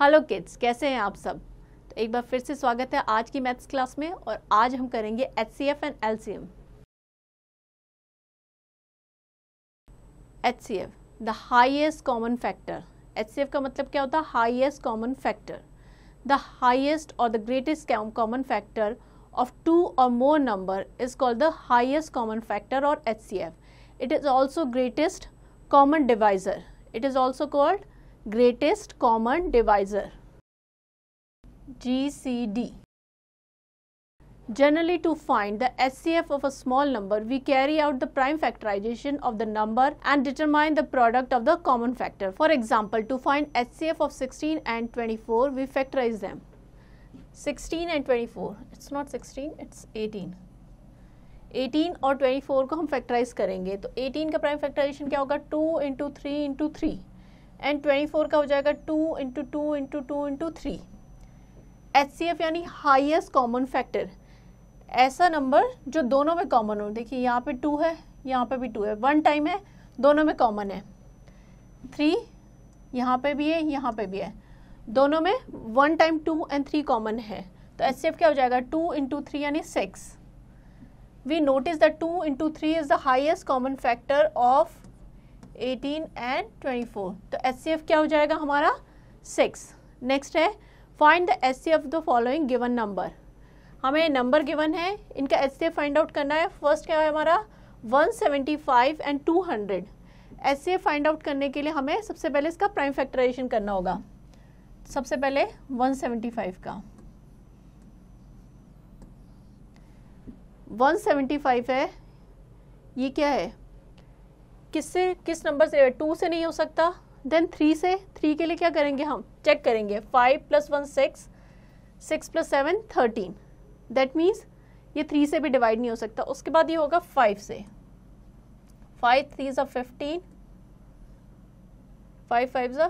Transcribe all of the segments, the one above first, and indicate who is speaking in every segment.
Speaker 1: Hello kids कैसे हैं आप सब तो एक बार फिर से स्वागत है आज की मैथ्स क्लास में और आज हम करेंगे H C F and L C M H C F the highest common factor H C F का मतलब क्या होता है highest common factor the highest और the greatest common factor of two और more number is called the highest common factor और H C F it is also greatest common divisor it is also called greatest common divisor GCD. Generally to find the SCF of a small number, we carry out the prime factorization of the number and determine the product of the common factor. For example, to find SCF of 16 and 24, we factorize them. 16 and 24, it's not 16, it's 18. 18 or 24 को हम factorize करेंगे तो 18 का prime factorization क्या होगा 2 into 3 into three and 24 का हो जाएगा 2 into two into two into three H C F यानी हाइएस्ट कॉमन फैक्टर ऐसा नंबर जो दोनों में कॉमन हो देखिए यहाँ पे टू है यहाँ पे भी टू है वन टाइम है दोनों में कॉमन है थ्री यहाँ पे भी है यहाँ पे भी है दोनों में one time two and three common है तो एच सी एफ क्या हो जाएगा टू इंटू थ्री यानी six we notice that two into three is the highest common factor of eighteen and twenty four तो एस सी एफ क्या हो जाएगा हमारा सिक्स नेक्स्ट है find the S C F the following given number हमें number given है इनका S C F find out करना है फर्स्ट क्या है हमारा one seventy five and two hundred S C F find out करने के लिए हमें सबसे पहले इसका प्राइम फैक्टराइजेशन करना होगा सबसे पहले वन सेवेंटी फाइव का वन सेवेंटी फाइव है ये क्या है किससे किस नंबर से टू से नहीं हो सकता देन थ्री से थ्री के लिए क्या करेंगे हम चेक करेंगे five plus one six six plus seven thirteen that means ये थ्री से भी डिवाइड नहीं हो सकता उसके बाद ये होगा फाइव से फाइव थ्री ज़ा फिफ्टीन फाइव फाइव ज़ा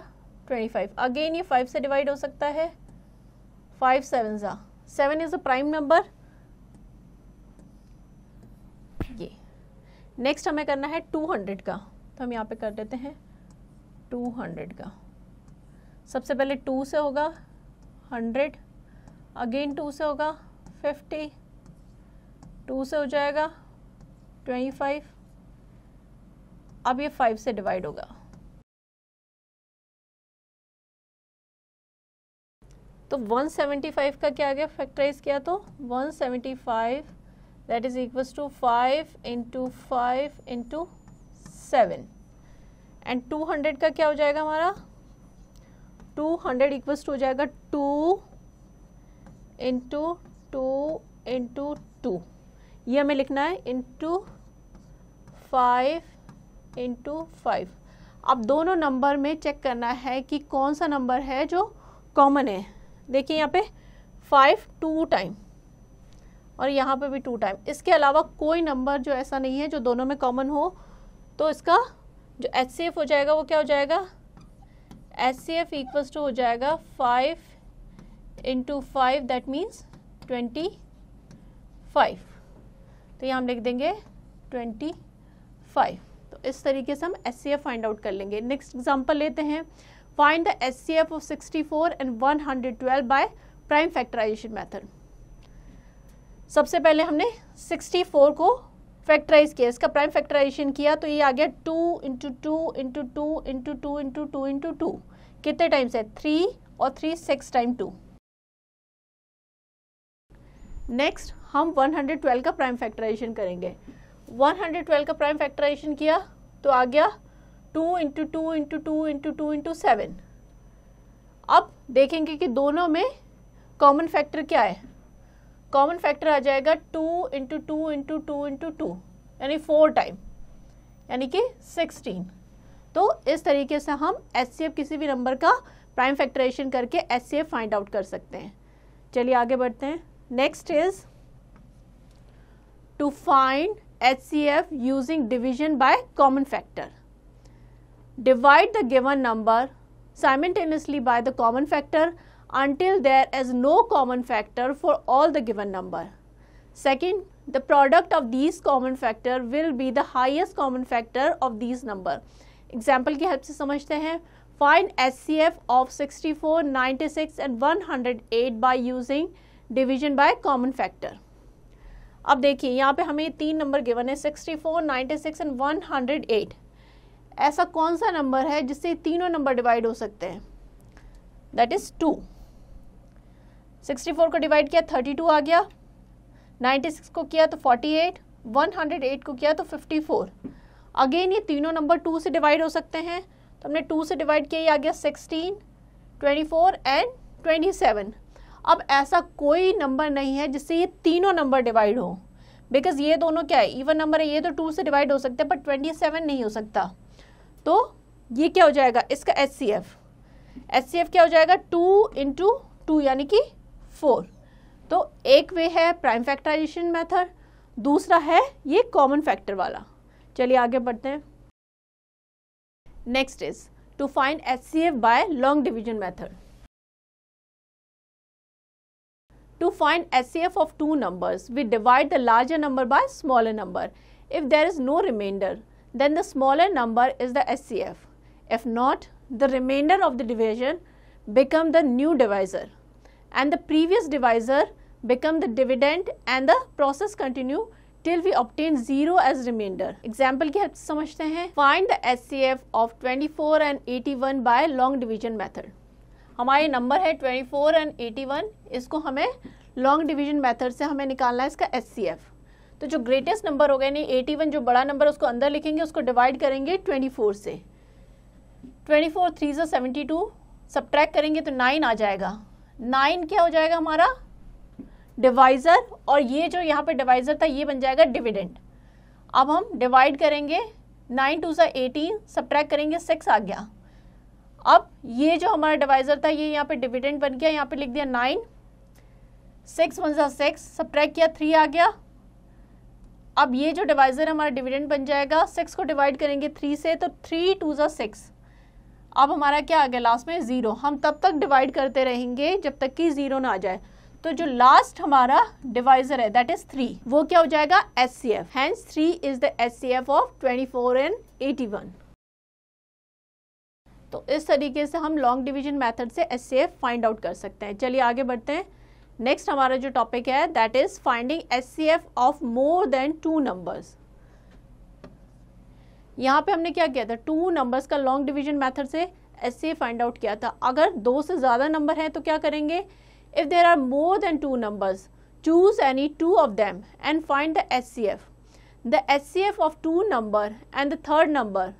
Speaker 1: ट्वेंटी फाइव अगेन ये फाइव से डिवाइड हो सकता है फाइव सेवन ज़ा seven is a prime number ये नेक्स्ट हमें करना है टू हंड्रेड का तो हम यहाँ पे कर देते हैं टू हंड्रेड का सबसे पहले टू से होगा हंड्रेड अगेन टू से होगा फिफ्टी टू से हो जाएगा ट्वेंटी फाइव अब ये फाइव से डिवाइड होगा तो 175 का क्या आ गया फैक्टराइज किया तो 175 that is equals to 5 into 5 into 7 and 200 का क्या हो जाएगा हमारा 200 हंड्रेड इक्वल्स टू हो जाएगा 2 इंटू टू इंटू टू ये हमें लिखना है इंटू फाइव इंटू फाइव अब दोनों नंबर में चेक करना है कि कौन सा नंबर है जो कॉमन है देखिए यहाँ पे फाइव टू टाइम और यहाँ पे भी टू टाइम इसके अलावा कोई नंबर जो ऐसा नहीं है जो दोनों में कॉमन हो तो इसका जो एच सी एफ हो जाएगा वो क्या हो जाएगा H C F equals to हो जाएगा five into five that means twenty five तो ये हम लिख देंगे ट्वेंटी फाइव तो इस तरीके से हम H C F find out कर लेंगे नेक्स्ट एग्जाम्पल लेते हैं find the H C F of sixty four and one hundred twelve by prime factorization method सबसे पहले हमने 64 को फैक्टराइज किया इसका प्राइम फैक्टराइजेशन किया तो ये आ गया two into two into two into two into two into two कितने टाइम्स है थ्री और three six time two next हम 112 का प्राइम फैक्टराइजेशन करेंगे 112 का प्राइम फैक्टराइजेशन किया तो आ गया two into two into two into two into seven अब देखेंगे कि दोनों में कॉमन फैक्टर क्या है कॉमन फैक्टर आ जाएगा two into two into two into two यानी फोर टाइम यानी कि सिक्सटीन तो इस तरीके से हम एस किसी भी नंबर का प्राइम फैक्टराइजेशन करके एफ फाइंड आउट कर सकते हैं चलिए आगे बढ़ते हैं next is to find H C F using division by common factor divide the given number simultaneously by the common factor until there is no common factor for all the given number. Second, the product of these common factor will be the highest common factor of these number. example ki help se samajhte hain find hcf of 64 96 and 108 by using division by common factor अब देखिए यहाँ पे हमें तीन number given है 64, 96 and 108 ऐसा कौन सा नंबर है जिससे तीनों नंबर डिवाइड हो सकते हैं that is two sixty four को डिवाइड किया थर्टी टू आ गया नाइन्टी सिक्स को किया तो forty eight one hundred eight को किया तो फिफ्टी फोर अगेन ये तीनों नंबर टू से डिवाइड हो सकते हैं तो हमने टू से डिवाइड किया ये आ गया sixteen twenty four and twenty seven अब ऐसा कोई नंबर नहीं है जिससे ये तीनों नंबर डिवाइड हो बिकॉज ये दोनों क्या है इवन नंबर है ये तो टू से डिवाइड हो सकता है पर ट्वेंटी सेवन नहीं हो सकता तो ये क्या हो जाएगा इसका H C F C F क्या हो जाएगा टू इंटू टू यानी कि फोर तो एक वे है प्राइम फैक्टराइजेशन मेथड दूसरा है ये कॉमन फैक्टर वाला चलिए आगे बढ़ते हैं next is to find H by long division method to find H of two number we divide the larger number by smaller number if there is no remainder then the smaller number is the H if not the remainder of the division become the new divisor and the previous divisor become the dividend and the process continue till we obtain zero as remainder. Example की help samajhte hain Find the SCF of 24 and 81 by long division method. hamare number hai 24 and 81 isko hame long division method se hame nikalna hai iska S तो जो greatest number होगा यानी 81 जो बड़ा number उसको अंदर लिखेंगे उसको डिवाइड करेंगे 24 से 24 फोर थ्री जो सेवेंटी सब्ट्रैक्ट करेंगे तो 9 आ जाएगा नाइन क्या हो जाएगा हमारा डिवाइज़र और ये जो यहाँ पे डिवाइज़र था ये बन जाएगा डिविडेंड अब हम डिवाइड करेंगे नाइन टू सा एटीन सब्ट्रैक करेंगे सिक्स आ गया अब ये जो हमारा डिवाइज़र था ये यहाँ पे डिविडेंड बन गया यहाँ पे लिख दिया नाइन सिक्स वन सा सिक्स सब्ट्रैक किया थ्री आ गया अब ये जो डिवाइज़र हमारा डिविडेंड बन जाएगा सिक्स को डिवाइड करेंगे थ्री से तो थ्री टू ज़ा सिक्स अब हमारा क्या आ गया लास्ट में ज़ीरो हम तब तक डिवाइड करते रहेंगे जब तक कि ज़ीरो ना आ जाए तो जो लास्ट हमारा डिवाइजर है दैट इज थ्री वो क्या हो जाएगा S C F hence three is the S C F of twenty four and eighty one तो इस तरीके से हम लॉन्ग डिवीजन मेथड से S C F find out कर सकते हैं चलिए आगे बढ़ते हैं नेक्स्ट हमारा जो टॉपिक है that is finding S C F of more than two numbers यहाँ पे हमने क्या किया था टू नंबर्स का लॉन्ग डिवीजन मेथड से एस फाइंड आउट किया था अगर दो से ज़्यादा नंबर हैं तो क्या करेंगे if there are more than two numbers choose any two of them and find the S C F the S C F of two number and the third number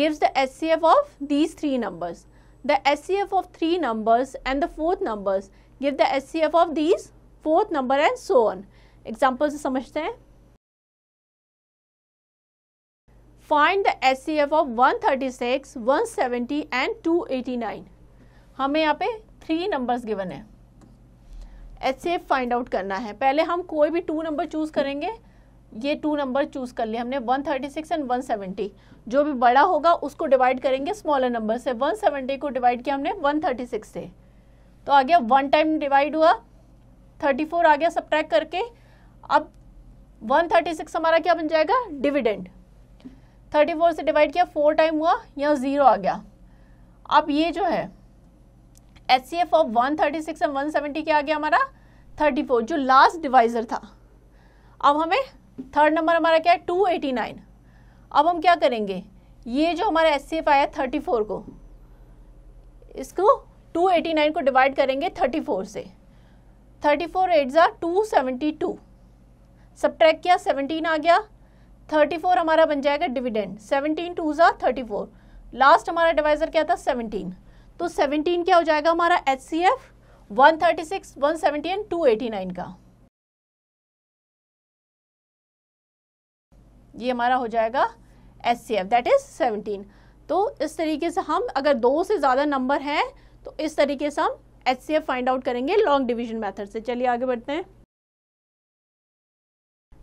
Speaker 1: gives the S C F of these three numbers the S C F of three numbers and the fourth numbers give the S C F of these fourth number and so on example से समझते हैं find the S C F of one thirty six one seventy and two eighty nine हमें यहाँ पे three numbers given है H C F find out करना है पहले हम कोई भी टू नंबर चूज़ करेंगे ये टू नंबर चूज़ कर लिए हमने 136 एंड 170 जो भी बड़ा होगा उसको डिवाइड करेंगे स्मॉलर नंबर से 170 को डिवाइड किया हमने 136 से तो आ गया वन टाइम डिवाइड हुआ 34 आ गया ट्रैक करके अब 136 हमारा क्या बन जाएगा डिविडेंड थर्टी फोर से डिवाइड किया फोर टाइम हुआ या ज़ीरो आ गया अब ये जो है H C F of one thirty six and one seventy क्या आ गया हमारा थर्टी फोर जो लास्ट डिवाइज़र था अब हमें थर्ड नंबर हमारा क्या है टू एटी नाइन अब हम क्या करेंगे ये जो हमारा एस सी एफ आया थर्टी फोर को इसको टू एटी नाइन को डिवाइड करेंगे थर्टी फोर से थर्टी फोर एट ज़ा टू सेवेंटी टू सब्ट्रैक किया सेवनटीन आ गया थर्टी फोर हमारा बन जाएगा डिविडेंड सेवनटीन टू ज़ा थर्टी फोर लास्ट हमारा डिवाइजर क्या था सेवनटीन तो सेवनटीन क्या हो जाएगा हमारा H C F one thirty six one seventeen and two eighty nine का ये हमारा हो जाएगा H C F that is seventeen तो इस तरीके से हम अगर दो से ज़्यादा नंबर हैं तो इस तरीके से हम H C F find out करेंगे लॉन्ग डिविजन मैथड से चलिए आगे बढ़ते हैं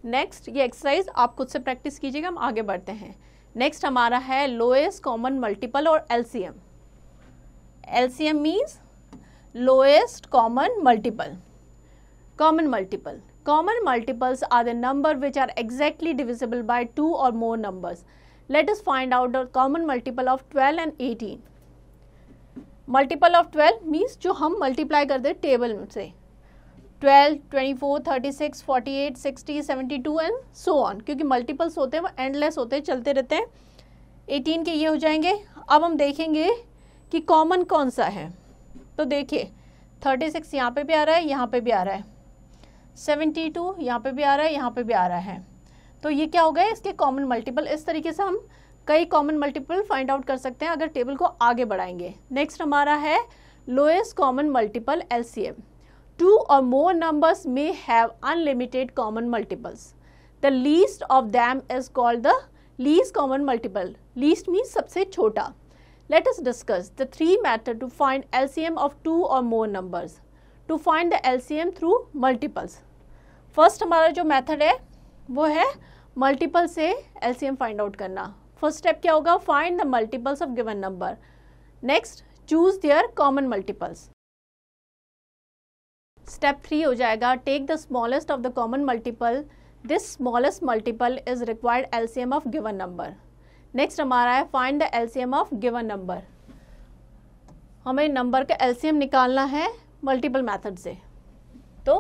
Speaker 1: नेक्स्ट ये एक्सरसाइज आप खुद से प्रैक्टिस कीजिएगा हम आगे बढ़ते हैं नेक्स्ट हमारा है लोएस्ट कॉमन मल्टीपल और LCM LCM means lowest common multiple common multiple common multiples are the number which are exactly divisible by two और more numbers let us find out the common multiple of twelve and eighteen multiple of twelve means जो हम multiply कर हैं table से twelve twenty four thirty six forty eight sixty seventy two and so on क्योंकि multiples होते हैं वो endless होते हैं चलते रहते हैं एटीन के ये हो जाएंगे अब हम देखेंगे कि कॉमन कौन सा है तो देखिए थर्टी सिक्स यहाँ पर भी आ रहा है यहाँ पर भी आ रहा है सेवेंटी टू यहाँ पर भी आ रहा है यहाँ पर भी आ रहा है तो ये क्या हो गया इसके कॉमन मल्टीपल इस तरीके से हम कई कॉमन मल्टीपल फाइंड आउट कर सकते हैं अगर टेबल को आगे बढ़ाएंगे नेक्स्ट हमारा है lowest common multiple LCM two or more numbers may have unlimited common multiples. The least of them is called the least common multiple. Least means सबसे छोटा. Let us discuss the three method to find LCM of two or more numbers. To find the LCM through multiples. First our method hai, wo hai multiple se LCM find out karna. First step kya hoga? Find the multiples of given number. Next choose their common multiples. Step three हो जाएगा take the smallest of the common multiple this smallest multiple is required LCM of given number next हमारा है find the LCM of given number हमें number का LCM निकालना है multiple method से तो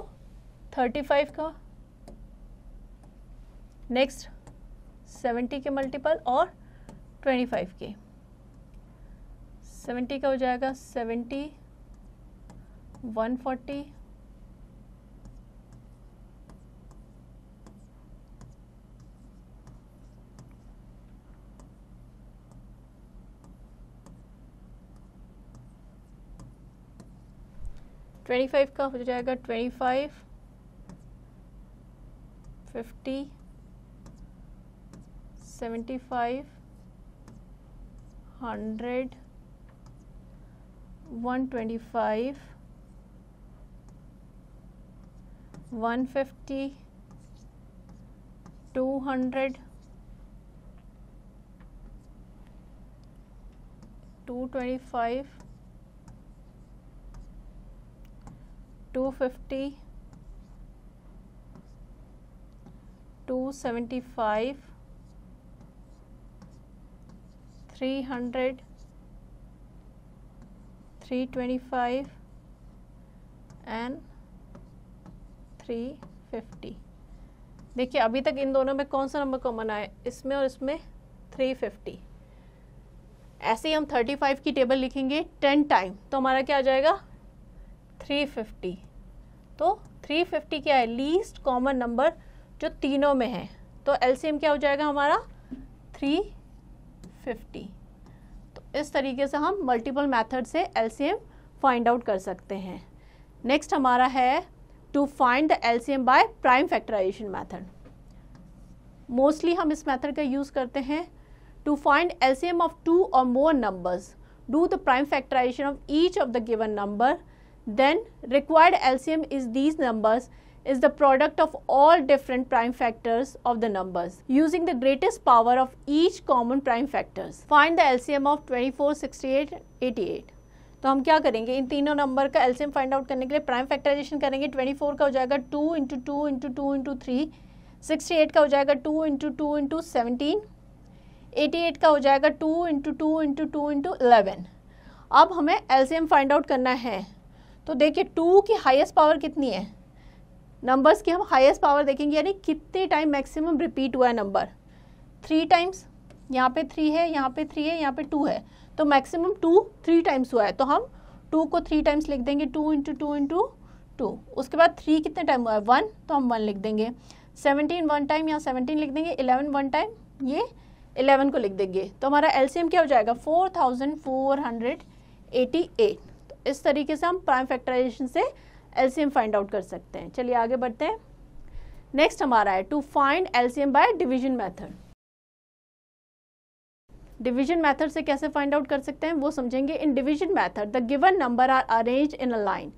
Speaker 1: 35 का नेक्स्ट 70 के मल्टीपल और 25 के 70 का हो जाएगा 70 140 25 का हो जाएगा 25, five fifty seventy five hundred one twenty five one fifty two hundred two twenty five hundred three twenty five and 350 देखिए अभी तक इन दोनों में कौन सा नंबर कॉमन आया इसमें और इसमें 350 ऐसे ही हम 35 की टेबल लिखेंगे 10 टाइम तो हमारा क्या आ जाएगा 350 तो 350 क्या है लीस्ट कॉमन नंबर जो तीनों में है तो एलसीएम क्या हो जाएगा हमारा 350 तो इस तरीके से हम मल्टीपल मेथड से एलसीएम फाइंड आउट कर सकते हैं नेक्स्ट हमारा है to find the LCM by prime factorization method mostly हम इस मेथड का यूज़ करते हैं to find LCM of two और more numbers do the prime factorization of each of the given number then required LCM is these numbers is the product of all different prime factors of the numbers using the greatest power of each common prime factors. Find the LCM of 24, 68, 88. तो हम क्या करेंगे इन तीनों number का LCM find out करने के लिए prime factorisation करेंगे 24 का हो जाएगा 2 into two into two into three sixty का हो जाएगा 2 into two into seventeen eighty का हो जाएगा 2 into two into two into eleven अब हमें एल्सियम फाइंड आउट करना है तो देखिए टू की हाईएस्ट पावर कितनी है नंबर्स की हम हाईएस्ट पावर देखेंगे यानी कितने टाइम मैक्सिमम रिपीट हुआ है नंबर थ्री टाइम्स यहाँ पे थ्री है यहाँ पे थ्री है यहाँ पे टू है तो मैक्सिमम टू थ्री टाइम्स हुआ है तो हम टू को थ्री टाइम्स लिख देंगे two into two into two उसके बाद थ्री कितने टाइम हुआ है वन तो हम वन लिख देंगे सेवनटीन वन टाइम यहाँ सेवनटीन लिख देंगे इलेवन वन टाइम ये इलेवन को लिख देंगे तो हमारा एलसीएम क्या हो जाएगा four thousand four hundred eighty eight इस तरीके से हम प्राइम फैक्टराइजेशन से एलसीएम फाइंड आउट कर सकते हैं चलिए आगे बढ़ते हैं नेक्स्ट हमारा है to find LCM by division method division method से कैसे फाइंड आउट कर सकते हैं वो समझेंगे in division method the given number are arrange in a line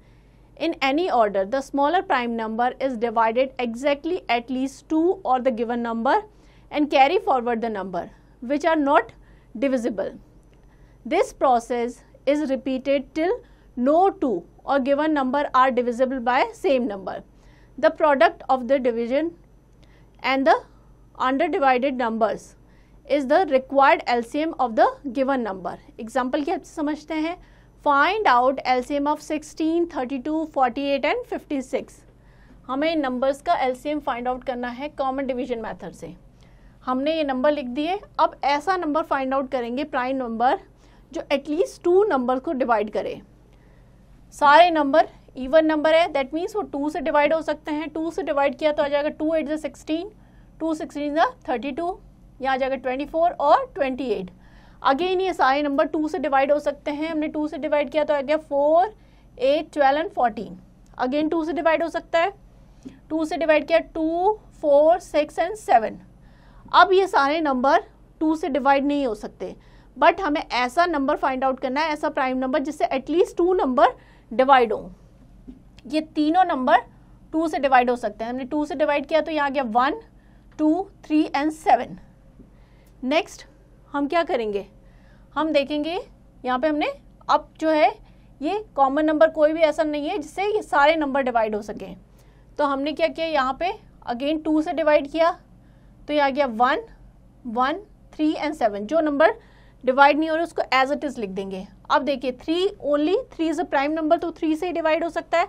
Speaker 1: in any order the smaller prime number is divided exactly at least two or the given number and carry forward the number which are not divisible this process is repeated till no 2 or given number are divisible by same number. The product of the division and the underdivided numbers is the required LCM of the given number. Example क्या समझते हैं Find out LCM of 16, 32, 48 and 56. हमें numbers का LCM find out करना है common division method से हमने ये नंबर लिख दिए अब ऐसा नंबर फाइंड आउट करेंगे प्राइम नंबर जो एटलीस्ट टू नंबर को डिवाइड करे सारे नंबर इवन नंबर है दैट मीन्स वो टू से डिवाइड हो सकते हैं टू से डिवाइड किया तो आ जाएगा two eight sixteen sixteen two sixteen ज़ा थर्टी टू यहाँ आ जाएगा ट्वेंटी फोर और ट्वेंटी एट अगेन ये सारे नंबर टू से डिवाइड हो सकते हैं हमने टू से डिवाइड किया तो आ गया four eight twelve and fourteen again two से डिवाइड हो सकता है टू से डिवाइड किया two four six and seven अब ये सारे नंबर टू से डिवाइड नहीं हो सकते बट हमें ऐसा नंबर फाइंड आउट करना है ऐसा प्राइम नंबर जिससे एटलीस्ट टू नंबर डिवाइड हो ये तीनों नंबर टू से डिवाइड हो सकते हैं हमने टू से डिवाइड किया तो यहाँ गया one two three and seven next हम क्या करेंगे हम देखेंगे यहाँ पे हमने अब जो है ये कॉमन नंबर कोई भी ऐसा नहीं है जिससे ये सारे नंबर डिवाइड हो सके तो हमने क्या किया यहाँ पे अगेन टू से डिवाइड किया तो यहाँ गया one one three and seven जो नंबर डिवाइड नहीं हो रहा उसको एज इट इज लिख देंगे अब देखिए three only three is a prime number तो थ्री से डिवाइड हो सकता है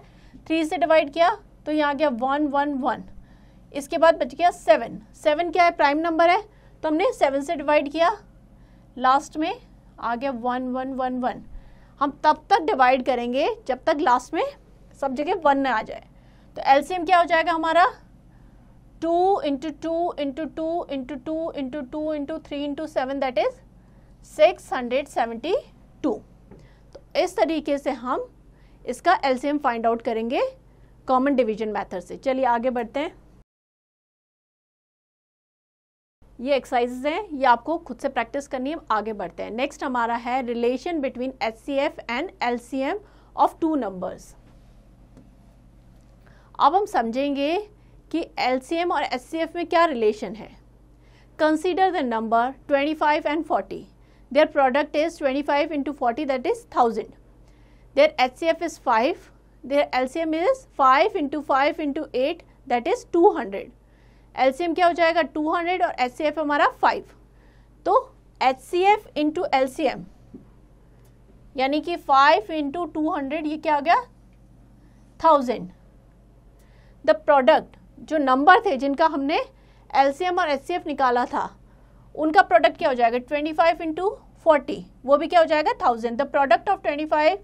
Speaker 1: थ्री से डिवाइड किया तो यहाँ आ गया वन वन वन इसके बाद बच गया सेवन सेवन क्या है प्राइम नंबर है तो हमने सेवन से डिवाइड किया लास्ट में आ गया वन वन वन वन हम तब तक डिवाइड करेंगे जब तक लास्ट में सब जगह वन ना आ जाए तो एलसीएम क्या हो जाएगा हमारा two into two into two into two into two into three into seven that is 672 तो इस तरीके से हम इसका एलसीएम फाइंड आउट करेंगे कॉमन डिवीजन मेथड से चलिए आगे बढ़ते हैं ये एक्सरसाइजेज हैं ये आपको खुद से प्रैक्टिस करनी है आगे बढ़ते हैं नेक्स्ट हमारा है relation between H C F and L C M of two numbers अब हम समझेंगे कि एल सी एम और एच सी एफ में क्या रिलेशन है consider the number twenty five and forty Their product is 25 into 40 that is 1000. Their HCF is 5. Their LCM is 5 into 5 into 8 that is 200. LCM kya ho jayega 200 aur HCF hamara 5. to HCF into LCM yani ki 5 into 200 ye kya ho gaya 1000. the product जो number थे जिनका हमने LCM और HCF निकाला था उनका product क्या हो जाएगा ट्वेंटी फाइव इंटू फोर्टी वो भी क्या हो जाएगा thousand the product of twenty five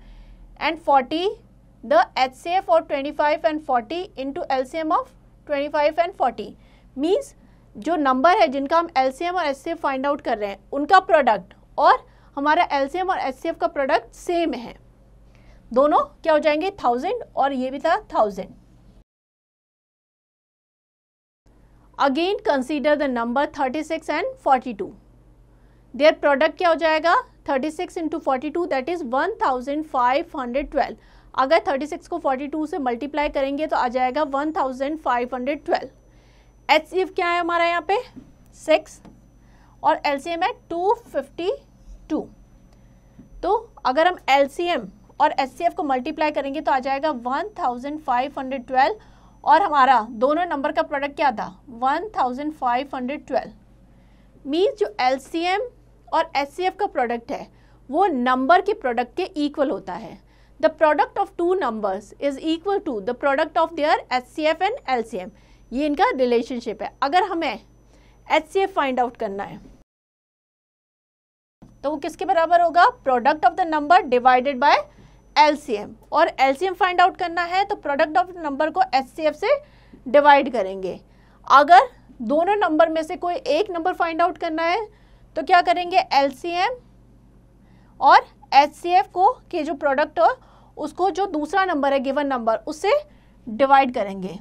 Speaker 1: and forty the H C F of twenty five and forty into L C M of twenty five and forty means जो number है जिनका हम L C M और H C F find out कर रहे हैं उनका product और हमारा एल सी एम और एच सी एफ का प्रोडक्ट सेम है दोनों क्या हो जाएंगे थाउजेंड और ये भी था thousand again consider the number 36 and 42 their product क्या हो जाएगा 36 six into forty two that is one thousand five hundred twelve अगर 36 को 42 से मल्टीप्लाई करेंगे तो आ जाएगा 1512 एचसीएफ क्या है हमारा यहाँ पे 6 और एलसीएम है 252 तो अगर हम एलसीएम और एचसीएफ को मल्टीप्लाई करेंगे तो आ जाएगा 1512 और हमारा दोनों नंबर का प्रोडक्ट क्या था 1512 मीन्स जो एल और एस का प्रोडक्ट है वो नंबर के प्रोडक्ट के इक्वल होता है the product of two numbers is equal to the product of their H and L ये इनका रिलेशनशिप है अगर हमें एच फाइंड आउट करना है तो वो किसके बराबर होगा product of the number divided by LCM और एलसीएम फाइंड आउट करना है तो प्रोडक्ट ऑफ नंबर को एचसीएफ से डिवाइड करेंगे अगर दोनों नंबर में से कोई एक नंबर फाइंड आउट करना है तो क्या करेंगे एलसीएम और एचसीएफ को के जो प्रोडक्ट हो उसको जो दूसरा नंबर है गिवन नंबर उससे डिवाइड करेंगे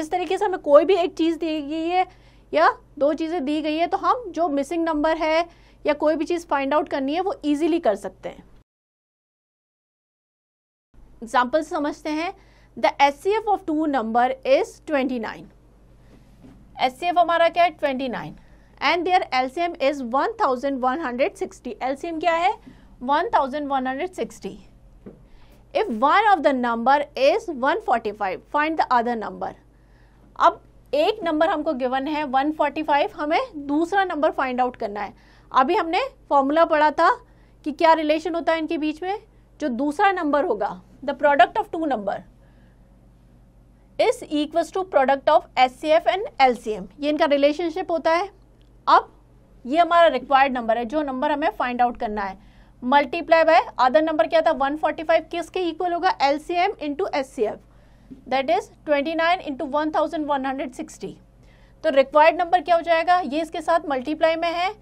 Speaker 1: इस तरीके से हमें कोई भी एक चीज़ दी गई है या दो चीज़ें दी गई है तो हम जो मिसिंग नंबर है या कोई भी चीज़ फाइंड आउट करनी है वो ईजिली कर सकते हैं एग्जाम्पल समझते हैं the S C F of two number is twenty nine S C F हमारा क्या है twenty nine and their L C M is one thousand one hundred sixty L C M क्या है one thousand one hundred sixty if one of the number is one forty five find the other number अब एक number हमको given है one forty five हमें दूसरा number find out करना है अभी हमने फॉर्मूला पढ़ा था कि क्या रिलेशन होता है इनके बीच में जो दूसरा नंबर होगा the product of two number is equal to product of S C F and L C M ये इनका रिलेशनशिप होता है अब ये हमारा रिक्वायर्ड नंबर है जो नंबर हमें फाइंड आउट करना है मल्टीप्लाई बाय अदर नंबर क्या था 145 किसके इक्वल होगा L C M into S C F that is twenty nine into one thousand one hundred sixty तो रिक्वायर्ड नंबर क्या हो जाएगा ये इसके साथ मल्टीप्लाई में है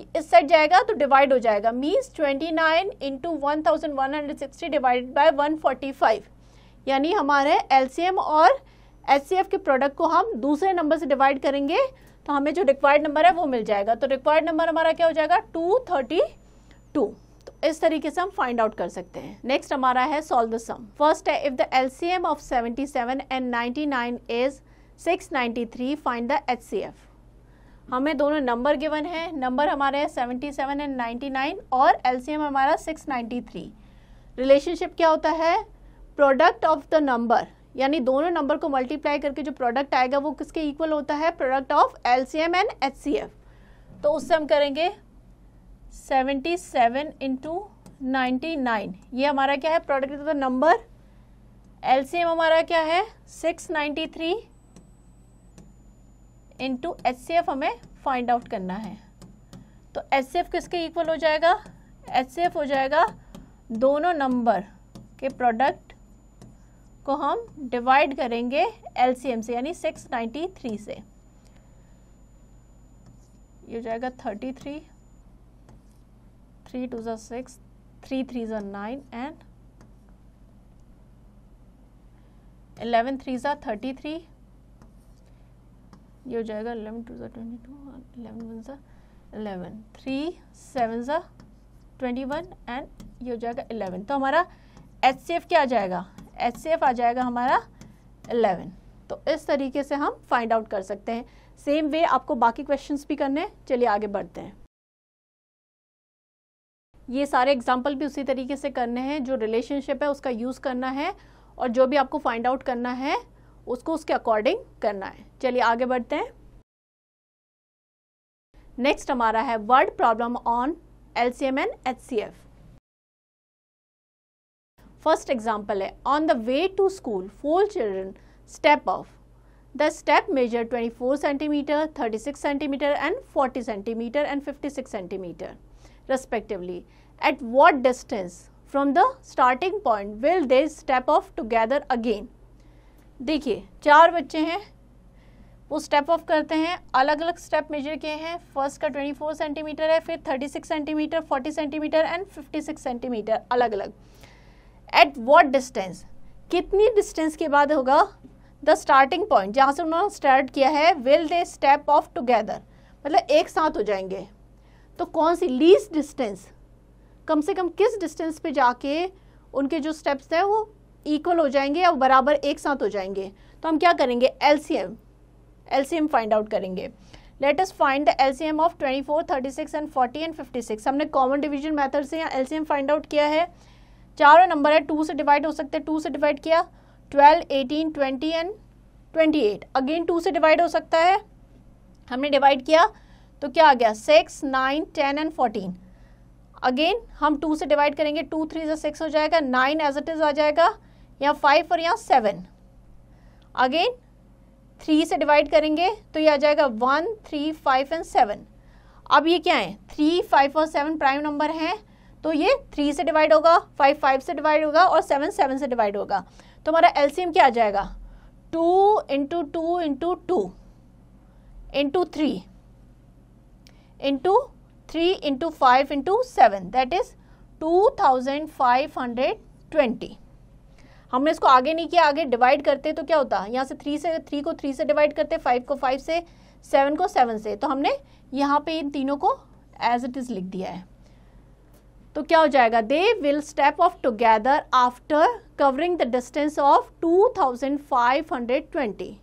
Speaker 1: इस साइड जाएगा तो डिवाइड हो जाएगा means 29 nine into one thousand one hundred sixty by one forty five यानी हमारे एल और एच के प्रोडक्ट को हम दूसरे नंबर से डिवाइड करेंगे तो हमें जो रिक्वायर्ड नंबर है वो मिल जाएगा तो रिक्वायर्ड नंबर हमारा क्या हो जाएगा टू थर्टी टू तो इस तरीके से हम फाइंड आउट कर सकते हैं नेक्स्ट हमारा है सॉल्व द सम फर्स्ट है if the L of seventy seven and ninety nine is six ninety three find the H C F हमें दोनों नंबर गिवन है नंबर हमारे seventy seven and ninety nine और LCM हमारा six ninety three relationship क्या होता है product of the number यानी दोनों नंबर को मल्टीप्लाई करके जो प्रोडक्ट आएगा वो किसके इक्वल होता है product of LCM and HCF तो उससे हम करेंगे seventy seven into ninety nine ये हमारा क्या है product of the number LCM हमारा क्या है six ninety three into H हमें फाइंड आउट करना है तो एच किसके इक्वल हो जाएगा एच हो जाएगा दोनों नंबर के प्रोडक्ट को हम डिवाइड करेंगे एल से यानी 693 से ये हो जाएगा 33 थ्री थ्री टू ज़ा सिक्स थ्री थ्री जो नाइन एंड एलेवन थ्री जो थर्टी थ्री ये हो जाएगा एलेवन टू ज़ा ट्वेंटी टू अलेवन वन ज़ा एलेवन थ्री सेवन ज़ा ट्वेंटी वन एंड ये हो जाएगा एलेवन तो हमारा एच सी एफ क्या आ जाएगा एच सी एफ आ जाएगा हमारा एलेवन तो इस तरीके से हम फाइंड आउट कर सकते हैं सेम वे आपको बाकी क्वेश्चन भी करने हैं चलिए आगे बढ़ते हैं ये सारे एग्जाम्पल भी उसी तरीके से करने हैं जो रिलेशनशिप है उसका यूज़ करना है और जो भी आपको फाइंड आउट करना है उसको उसके अकॉर्डिंग करना है चलिए आगे बढ़ते हैं नेक्स्ट हमारा है word problem on L C LCM and F first example है on the way to school four children step off the step measure twenty four centimeter thirty six centimeter and forty centimeter and fifty six centimeter respectively at what distance from the starting point will they step off together again देखिए चार बच्चे हैं वो step of करते हैं अलग अलग step major किए हैं फर्स्ट का 24 सेंटीमीटर है फिर 36 सेंटीमीटर 40 सेंटीमीटर एंड 56 सेंटीमीटर अलग अलग एट व्हाट डिस्टेंस कितनी डिस्टेंस के बाद होगा द स्टार्टिंग पॉइंट जहाँ से उन्होंने स्टार्ट किया है will they step off together मतलब एक साथ हो जाएंगे तो कौन सी लीज डिस्टेंस कम से कम किस डिस्टेंस पे जाके उनके जो स्टेप्स हैं वो इक्वल हो जाएंगे या बराबर एक साथ हो जाएंगे तो हम क्या करेंगे L C M L C M find out करेंगे let us find the L C M of twenty four thirty six and forty and fifty six हमने कॉमन डिवीजन मेथड से यहाँ L C M find out किया है चारों number है two से divide हो सकते हैं टू से डिवाइड किया twelve eighteen twenty and twenty eight again two से डिवाइड हो सकता है हमने डिवाइड किया तो क्या आ गया six nine ten and fourteen again हम टू से डिवाइड करेंगे टू थ्री से सिक्स हो जाएगा नाइन एज इट इज़ आ जाएगा या फाइव और यहाँ सेवन अगेन थ्री से डिवाइड करेंगे तो ये आ जाएगा one three five and seven अब ये क्या है थ्री फाइव और सेवन प्राइम नंबर हैं तो ये थ्री से डिवाइड होगा फाइव फाइव से डिवाइड होगा और सेवन सेवन से डिवाइड होगा तो हमारा एलसीएम क्या आ जाएगा two into two into two into three into three into five into seven that is two thousand five hundred twenty हमने इसको आगे नहीं किया आगे डिवाइड करते तो क्या होता यहाँ से थ्री से थ्री को थ्री से डिवाइड करते फाइव को फाइव से सेवन को सेवन से तो हमने यहाँ पे इन तीनों को एज इट इज़ लिख दिया है तो क्या हो जाएगा they will step off together after covering the distance of two thousand five hundred twenty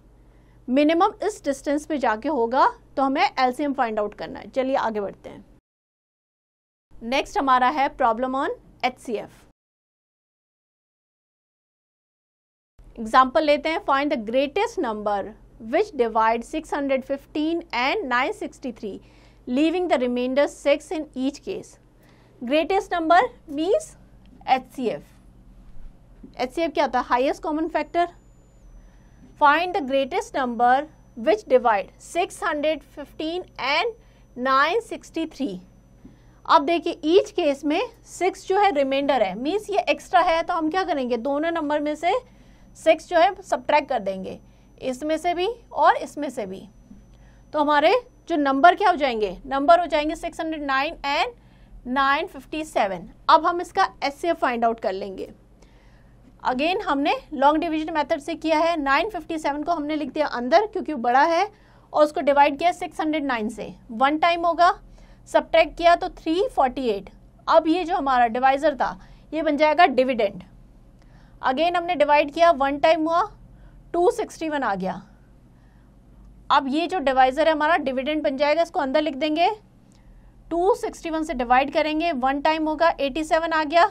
Speaker 1: minimum इस डिस्टेंस पे जाके होगा तो हमें एलसीएम फाइंड आउट करना है चलिए आगे बढ़ते हैं नेक्स्ट हमारा है प्रॉब्लम ऑन एफ एग्जाम्पल लेते हैं find the greatest number which divide 615 and 963, leaving the remainder six in each case greatest number means H H C F C F क्या होता है highest common factor find the greatest number which divide 615 and 963. अब देखिए each case में six जो है reminder है means ये एक्स्ट्रा है तो हम क्या करेंगे दोनों नंबर में से सिक्स जो है सब्ट्रैक्ट कर देंगे इसमें से भी और इसमें से भी तो हमारे जो नंबर क्या हो जाएंगे नंबर हो जाएंगे six hundred nine and nine fifty seven अब हम इसका एस फाइंड आउट कर लेंगे अगेन हमने लॉन्ग डिविजन मेथड से किया है 957 को हमने लिख दिया अंदर क्योंकि बड़ा है और उसको डिवाइड किया 609 से वन टाइम होगा सब्ट्रैक्ट किया तो 348 अब ये जो हमारा डिवाइज़र था ये बन जाएगा डिविडेंड अगेन हमने डिवाइड किया वन टाइम हुआ टू सिक्सटी वन आ गया अब ये जो डिवाइज़र है हमारा डिविडेंड बन जाएगा इसको अंदर लिख देंगे टू सिक्सटी वन से डिवाइड करेंगे वन टाइम होगा एटी सेवन आ गया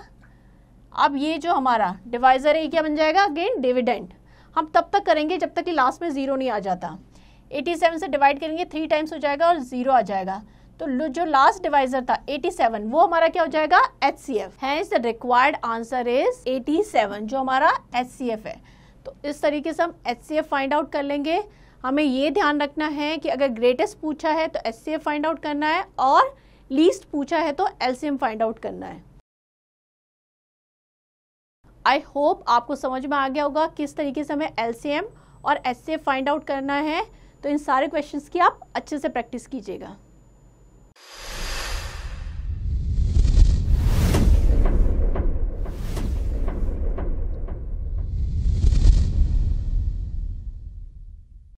Speaker 1: अब ये जो हमारा डिवाइज़र है ये क्या बन जाएगा अगेन डिविडेंड हम तब तक करेंगे जब तक कि लास्ट में ज़ीरो नहीं आ जाता एटी सेवन से डिवाइड करेंगे थ्री टाइम्स हो जाएगा और ज़ीरो आ जाएगा तो जो लास्ट डिवाइजर था 87 वो हमारा क्या हो जाएगा एच सी एफ है रिक्वायर्ड आंसर इज 87 जो हमारा एच सी एफ है तो इस तरीके से हम H C F find out कर लेंगे हमें ये ध्यान रखना है कि अगर ग्रेटेस्ट पूछा है तो H C F find out करना है और लीस्ट पूछा है तो L C M find out करना है आई होप आपको समझ में आ गया होगा किस तरीके से हमें एल सी एम और H C F find out करना है तो इन सारे क्वेश्चंस की आप अच्छे से प्रैक्टिस कीजिएगा